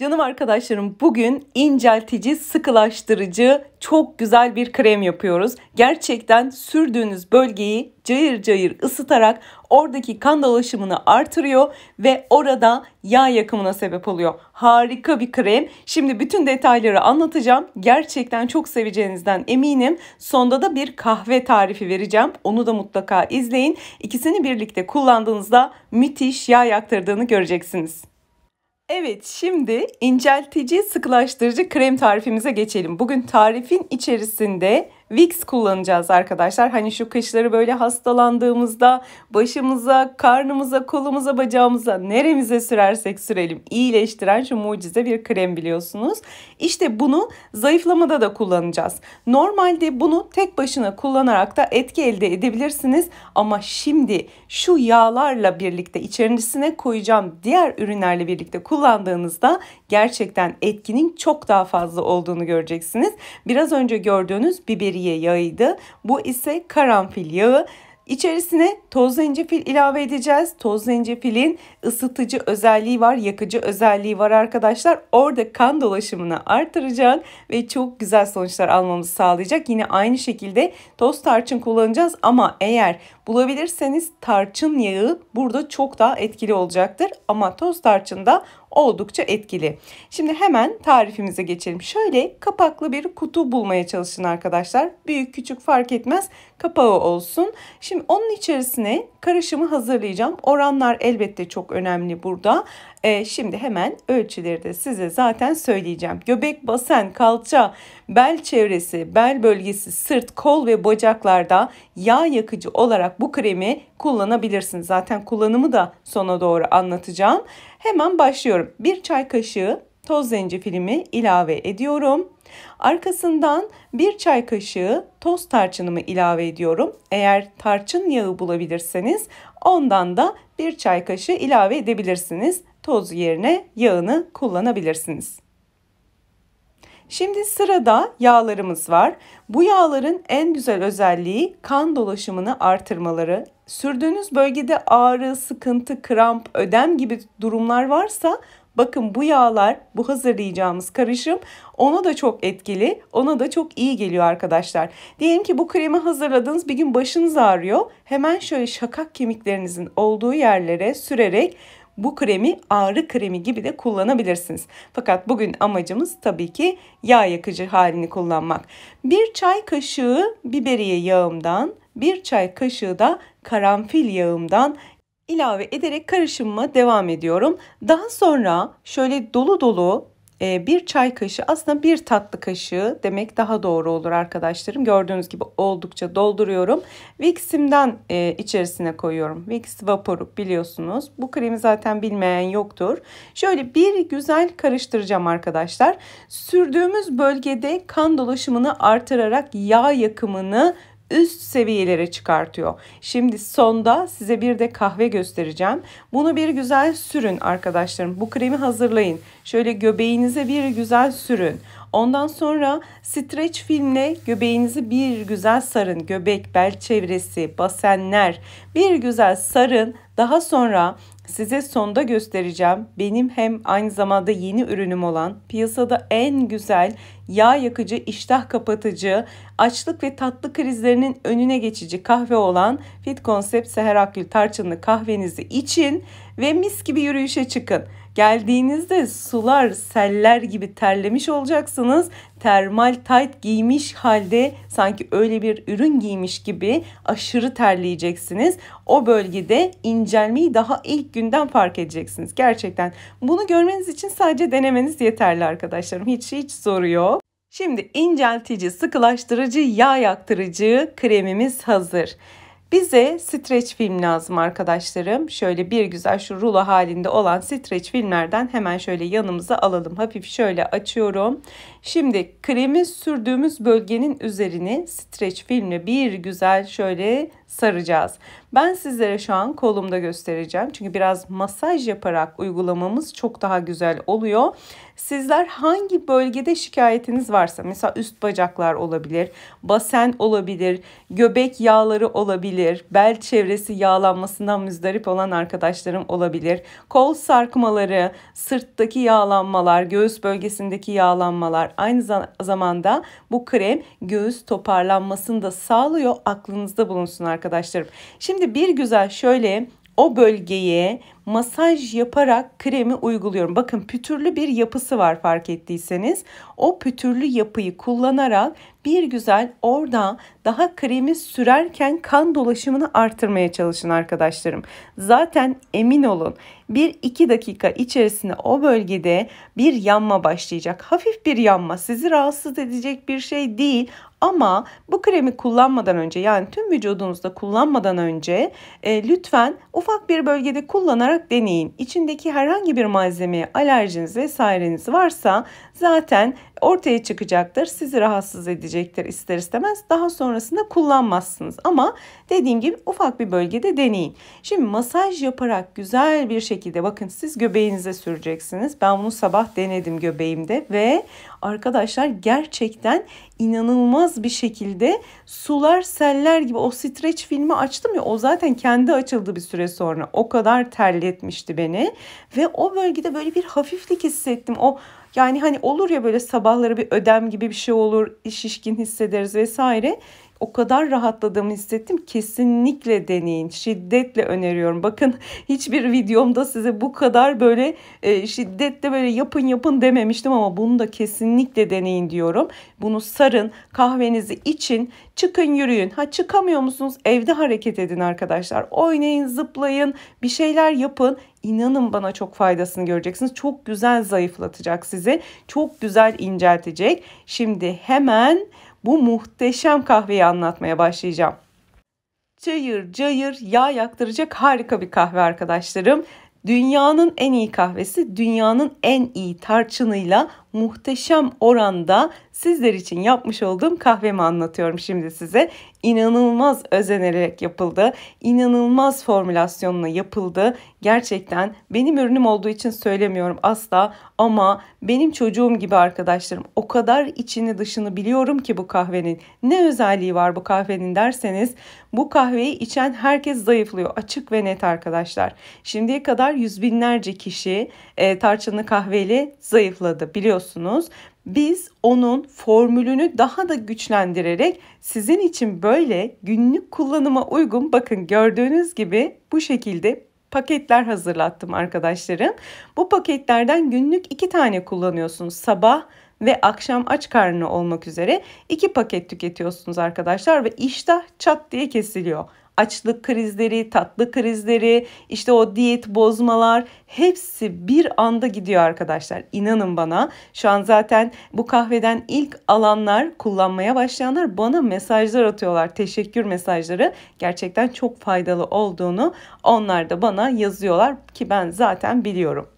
Canım arkadaşlarım bugün inceltici, sıkılaştırıcı çok güzel bir krem yapıyoruz. Gerçekten sürdüğünüz bölgeyi cayır cayır ısıtarak oradaki kan dolaşımını artırıyor ve orada yağ yakımına sebep oluyor. Harika bir krem. Şimdi bütün detayları anlatacağım. Gerçekten çok seveceğinizden eminim. Sonda da bir kahve tarifi vereceğim. Onu da mutlaka izleyin. İkisini birlikte kullandığınızda müthiş yağ yaktırdığını göreceksiniz. Evet şimdi inceltici sıkılaştırıcı krem tarifimize geçelim. Bugün tarifin içerisinde Vicks kullanacağız arkadaşlar. Hani şu kışları böyle hastalandığımızda başımıza, karnımıza, kolumuza, bacağımıza neremize sürersek sürelim iyileştiren şu mucize bir krem biliyorsunuz. İşte bunu zayıflamada da kullanacağız. Normalde bunu tek başına kullanarak da etki elde edebilirsiniz ama şimdi şu yağlarla birlikte içerisine koyacağım diğer ürünlerle birlikte kullandığınızda gerçekten etkinin çok daha fazla olduğunu göreceksiniz. Biraz önce gördüğünüz biberi içeriye yağıydı. Bu ise karanfil yağı. İçerisine toz zencefil ilave edeceğiz. Toz zencefilin ısıtıcı özelliği var, yakıcı özelliği var arkadaşlar. Orada kan dolaşımını artıracak ve çok güzel sonuçlar almamızı sağlayacak. Yine aynı şekilde toz tarçın kullanacağız ama eğer bulabilirseniz tarçın yağı burada çok daha etkili olacaktır. Ama toz tarçında oldukça etkili. Şimdi hemen tarifimize geçelim. Şöyle kapaklı bir kutu bulmaya çalışın arkadaşlar. Büyük küçük fark etmez kapağı olsun. Şimdi onun içerisine karışımı hazırlayacağım. Oranlar elbette çok önemli burada. E, şimdi hemen ölçüleri de size zaten söyleyeceğim. Göbek, basen, kalça, bel çevresi, bel bölgesi, sırt, kol ve bacaklarda yağ yakıcı olarak bu kremi kullanabilirsiniz. Zaten kullanımı da sona doğru anlatacağım. Hemen başlıyorum. Bir çay kaşığı toz zencefilimi ilave ediyorum. Arkasından bir çay kaşığı toz tarçınımı ilave ediyorum. Eğer tarçın yağı bulabilirseniz ondan da bir çay kaşığı ilave edebilirsiniz toz yerine yağını kullanabilirsiniz. Şimdi sırada yağlarımız var. Bu yağların en güzel özelliği kan dolaşımını artırmaları. Sürdüğünüz bölgede ağrı, sıkıntı, kramp, ödem gibi durumlar varsa bakın bu yağlar, bu hazırlayacağımız karışım ona da çok etkili, ona da çok iyi geliyor arkadaşlar. Diyelim ki bu kremi hazırladınız bir gün başınız ağrıyor. Hemen şöyle şakak kemiklerinizin olduğu yerlere sürerek bu kremi ağrı kremi gibi de kullanabilirsiniz. Fakat bugün amacımız tabii ki yağ yakıcı halini kullanmak. Bir çay kaşığı biberiye yağımdan, bir çay kaşığı da karanfil yağımdan ilave ederek karışımıma devam ediyorum. Daha sonra şöyle dolu dolu ee, bir çay kaşığı aslında bir tatlı kaşığı demek daha doğru olur arkadaşlarım. Gördüğünüz gibi oldukça dolduruyorum. Vix'imden e, içerisine koyuyorum. Vix vaporu biliyorsunuz. Bu kremi zaten bilmeyen yoktur. Şöyle bir güzel karıştıracağım arkadaşlar. Sürdüğümüz bölgede kan dolaşımını artırarak yağ yakımını üst seviyelere çıkartıyor. Şimdi sonda size bir de kahve göstereceğim. Bunu bir güzel sürün arkadaşlarım. Bu kremi hazırlayın. Şöyle göbeğinize bir güzel sürün. Ondan sonra streç filmle göbeğinizi bir güzel sarın. Göbek, bel çevresi, basenler bir güzel sarın. Daha sonra Size sonda göstereceğim benim hem aynı zamanda yeni ürünüm olan piyasada en güzel yağ yakıcı, iştah kapatıcı, açlık ve tatlı krizlerinin önüne geçici kahve olan Fit Concept Seher Akgül tarçınlı kahvenizi için ve mis gibi yürüyüşe çıkın. Geldiğinizde sular, seller gibi terlemiş olacaksınız. Termal tayt giymiş halde sanki öyle bir ürün giymiş gibi aşırı terleyeceksiniz. O bölgede incelmeyi daha ilk günden fark edeceksiniz. Gerçekten bunu görmeniz için sadece denemeniz yeterli arkadaşlarım. Hiç hiç soru yok. Şimdi inceltici, sıkılaştırıcı, yağ yaktırıcı kremimiz hazır. Bize streç film lazım arkadaşlarım. Şöyle bir güzel şu rulo halinde olan streç filmlerden hemen şöyle yanımıza alalım. Hafif şöyle açıyorum. Şimdi kremi sürdüğümüz bölgenin üzerini streç filmle bir güzel şöyle saracağız. Ben sizlere şu an kolumda göstereceğim. Çünkü biraz masaj yaparak uygulamamız çok daha güzel oluyor. Sizler hangi bölgede şikayetiniz varsa mesela üst bacaklar olabilir, basen olabilir, göbek yağları olabilir, bel çevresi yağlanmasından müzdarip olan arkadaşlarım olabilir. Kol sarkmaları, sırttaki yağlanmalar, göğüs bölgesindeki yağlanmalar aynı zamanda bu krem göğüs toparlanmasını da sağlıyor. Aklınızda bulunsun arkadaşlar arkadaşlarım. Şimdi bir güzel şöyle o bölgeye masaj yaparak kremi uyguluyorum. Bakın pütürlü bir yapısı var fark ettiyseniz. O pütürlü yapıyı kullanarak bir güzel orada daha kremi sürerken kan dolaşımını artırmaya çalışın arkadaşlarım. Zaten emin olun 1-2 dakika içerisinde o bölgede bir yanma başlayacak. Hafif bir yanma sizi rahatsız edecek bir şey değil ama bu kremi kullanmadan önce yani tüm vücudunuzda kullanmadan önce e, lütfen ufak bir bölgede kullanarak olarak deneyin. İçindeki herhangi bir malzemeye alerjiniz vesaireniz varsa zaten ortaya çıkacaktır. Sizi rahatsız edecektir ister istemez. Daha sonrasında kullanmazsınız. Ama dediğim gibi ufak bir bölgede deneyin. Şimdi masaj yaparak güzel bir şekilde bakın siz göbeğinize süreceksiniz. Ben bunu sabah denedim göbeğimde ve arkadaşlar gerçekten inanılmaz bir şekilde sular seller gibi o streç filmi açtım ya o zaten kendi açıldı bir süre sonra. O kadar terletmişti beni ve o bölgede böyle bir hafiflik hissettim. O yani hani olur ya böyle sabahları bir ödem gibi bir şey olur, şişkin hissederiz vesaire o kadar rahatladığımı hissettim. Kesinlikle deneyin. Şiddetle öneriyorum. Bakın hiçbir videomda size bu kadar böyle e, şiddetle böyle yapın yapın dememiştim ama bunu da kesinlikle deneyin diyorum. Bunu sarın, kahvenizi için, çıkın yürüyün. Ha çıkamıyor musunuz? Evde hareket edin arkadaşlar. Oynayın, zıplayın, bir şeyler yapın. İnanın bana çok faydasını göreceksiniz. Çok güzel zayıflatacak sizi. Çok güzel inceltecek. Şimdi hemen bu muhteşem kahveyi anlatmaya başlayacağım. Cayır cayır yağ yaktıracak harika bir kahve arkadaşlarım. Dünyanın en iyi kahvesi dünyanın en iyi tarçınıyla muhteşem oranda sizler için yapmış olduğum kahvemi anlatıyorum şimdi size. İnanılmaz özenerek yapıldı. inanılmaz formülasyonla yapıldı. Gerçekten benim ürünüm olduğu için söylemiyorum asla ama benim çocuğum gibi arkadaşlarım o kadar içini dışını biliyorum ki bu kahvenin. Ne özelliği var bu kahvenin derseniz bu kahveyi içen herkes zayıflıyor. Açık ve net arkadaşlar. Şimdiye kadar yüz binlerce kişi e, tarçınlı kahveli zayıfladı biliyorsunuz biliyorsunuz. Biz onun formülünü daha da güçlendirerek sizin için böyle günlük kullanıma uygun bakın gördüğünüz gibi bu şekilde paketler hazırlattım arkadaşlarım. Bu paketlerden günlük iki tane kullanıyorsunuz. Sabah ve akşam aç karnı olmak üzere iki paket tüketiyorsunuz arkadaşlar ve iştah çat diye kesiliyor açlık krizleri, tatlı krizleri, işte o diyet bozmalar hepsi bir anda gidiyor arkadaşlar. İnanın bana. Şu an zaten bu kahveden ilk alanlar, kullanmaya başlayanlar bana mesajlar atıyorlar. Teşekkür mesajları gerçekten çok faydalı olduğunu onlar da bana yazıyorlar ki ben zaten biliyorum.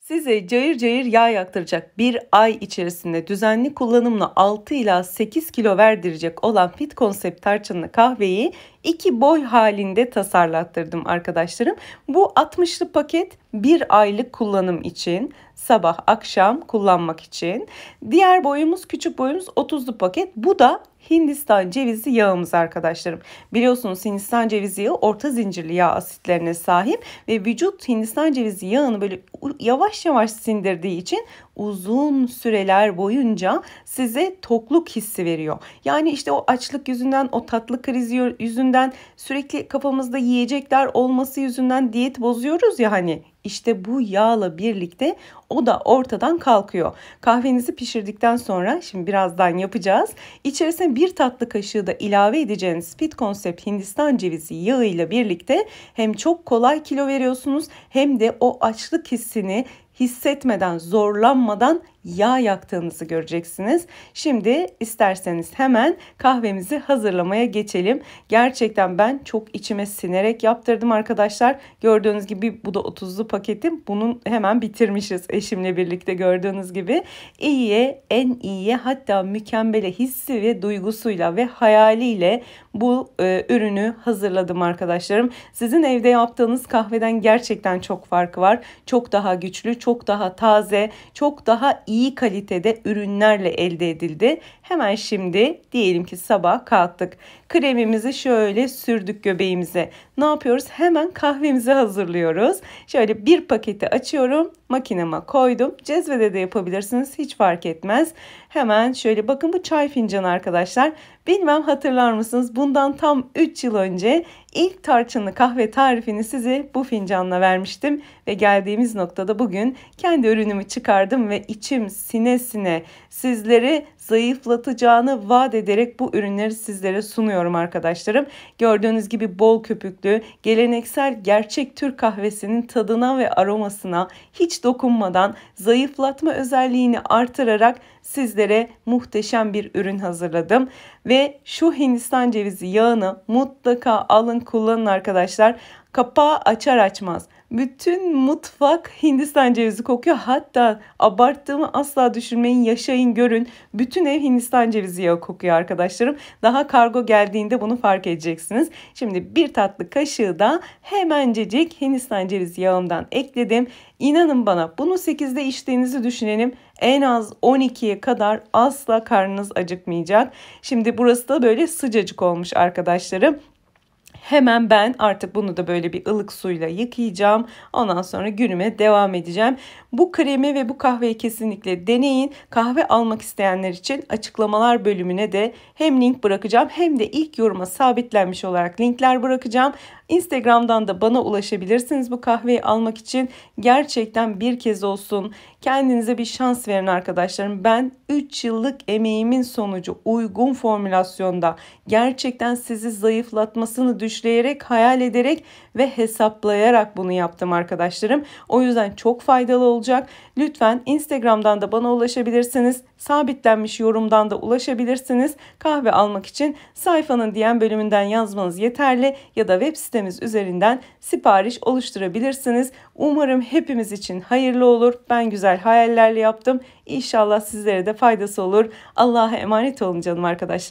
Size cayır cayır yağ yaktıracak bir ay içerisinde düzenli kullanımla 6 ila 8 kilo verdirecek olan Fit Konsept tarçınlı kahveyi iki boy halinde tasarlattırdım arkadaşlarım. Bu 60'lı paket bir aylık kullanım için sabah akşam kullanmak için. Diğer boyumuz küçük boyumuz 30'lu paket. Bu da Hindistan cevizi yağımız arkadaşlarım. Biliyorsunuz Hindistan cevizi yağı orta zincirli yağ asitlerine sahip ve vücut Hindistan cevizi yağını böyle yavaş yavaş sindirdiği için uzun süreler boyunca size tokluk hissi veriyor. Yani işte o açlık yüzünden, o tatlı krizi yüzünden, sürekli kafamızda yiyecekler olması yüzünden diyet bozuyoruz ya hani. İşte bu yağla birlikte o da ortadan kalkıyor. Kahvenizi pişirdikten sonra şimdi birazdan yapacağız. İçerisine bir tatlı kaşığı da ilave edeceğiniz Fit Concept Hindistan cevizi yağıyla birlikte hem çok kolay kilo veriyorsunuz hem de o açlık hissini hissetmeden, zorlanmadan yağ yaktığınızı göreceksiniz. Şimdi isterseniz hemen kahvemizi hazırlamaya geçelim. Gerçekten ben çok içime sinerek yaptırdım arkadaşlar. Gördüğünüz gibi bu da 30'lu paketim. Bunun hemen bitirmişiz eşimle birlikte gördüğünüz gibi. İyiye, en iyiye hatta mükemmele hissi ve duygusuyla ve hayaliyle bu e, ürünü hazırladım arkadaşlarım. Sizin evde yaptığınız kahveden gerçekten çok farkı var. Çok daha güçlü, çok daha taze, çok daha iyi iyi kalitede ürünlerle elde edildi. Hemen şimdi diyelim ki sabah kalktık. Kremimizi şöyle sürdük göbeğimize. Ne yapıyoruz? Hemen kahvemizi hazırlıyoruz. Şöyle bir paketi açıyorum. Makineme koydum. Cezvede de yapabilirsiniz. Hiç fark etmez. Hemen şöyle bakın bu çay fincanı arkadaşlar. Bilmem hatırlar mısınız bundan tam 3 yıl önce ilk tarçınlı kahve tarifini size bu fincanla vermiştim. Ve geldiğimiz noktada bugün kendi ürünümü çıkardım ve içim sine sine sizleri zayıflatacağını vaat ederek bu ürünleri sizlere sunuyorum arkadaşlarım. Gördüğünüz gibi bol köpüklü, geleneksel gerçek Türk kahvesinin tadına ve aromasına hiç dokunmadan zayıflatma özelliğini artırarak sizlere muhteşem bir ürün hazırladım. Ve şu Hindistan cevizi yağını mutlaka alın kullanın arkadaşlar. Kapağı açar açmaz bütün mutfak Hindistan cevizi kokuyor. Hatta abarttığımı asla düşünmeyin. Yaşayın görün. Bütün ev Hindistan cevizi yağı kokuyor arkadaşlarım. Daha kargo geldiğinde bunu fark edeceksiniz. Şimdi bir tatlı kaşığı da hemencecik Hindistan cevizi yağımdan ekledim. İnanın bana bunu 8'de içtiğinizi düşünelim. En az 12'ye kadar asla karnınız acıkmayacak. Şimdi burası da böyle sıcacık olmuş arkadaşlarım hemen ben artık bunu da böyle bir ılık suyla yıkayacağım. Ondan sonra günüme devam edeceğim. Bu kremi ve bu kahveyi kesinlikle deneyin. Kahve almak isteyenler için açıklamalar bölümüne de hem link bırakacağım hem de ilk yoruma sabitlenmiş olarak linkler bırakacağım. Instagram'dan da bana ulaşabilirsiniz bu kahveyi almak için. Gerçekten bir kez olsun kendinize bir şans verin arkadaşlarım. Ben 3 yıllık emeğimin sonucu uygun formülasyonda gerçekten sizi zayıflatmasını düşleyerek hayal ederek ve hesaplayarak bunu yaptım arkadaşlarım. O yüzden çok faydalı olacak. Lütfen Instagram'dan da bana ulaşabilirsiniz. Sabitlenmiş yorumdan da ulaşabilirsiniz. Kahve almak için sayfanın diyen bölümünden yazmanız yeterli ya da web sitemiz üzerinden sipariş oluşturabilirsiniz. Umarım hepimiz için hayırlı olur. Ben güzel hayallerle yaptım. İnşallah sizlere de faydası olur. Allah'a emanet olun canım arkadaşlar.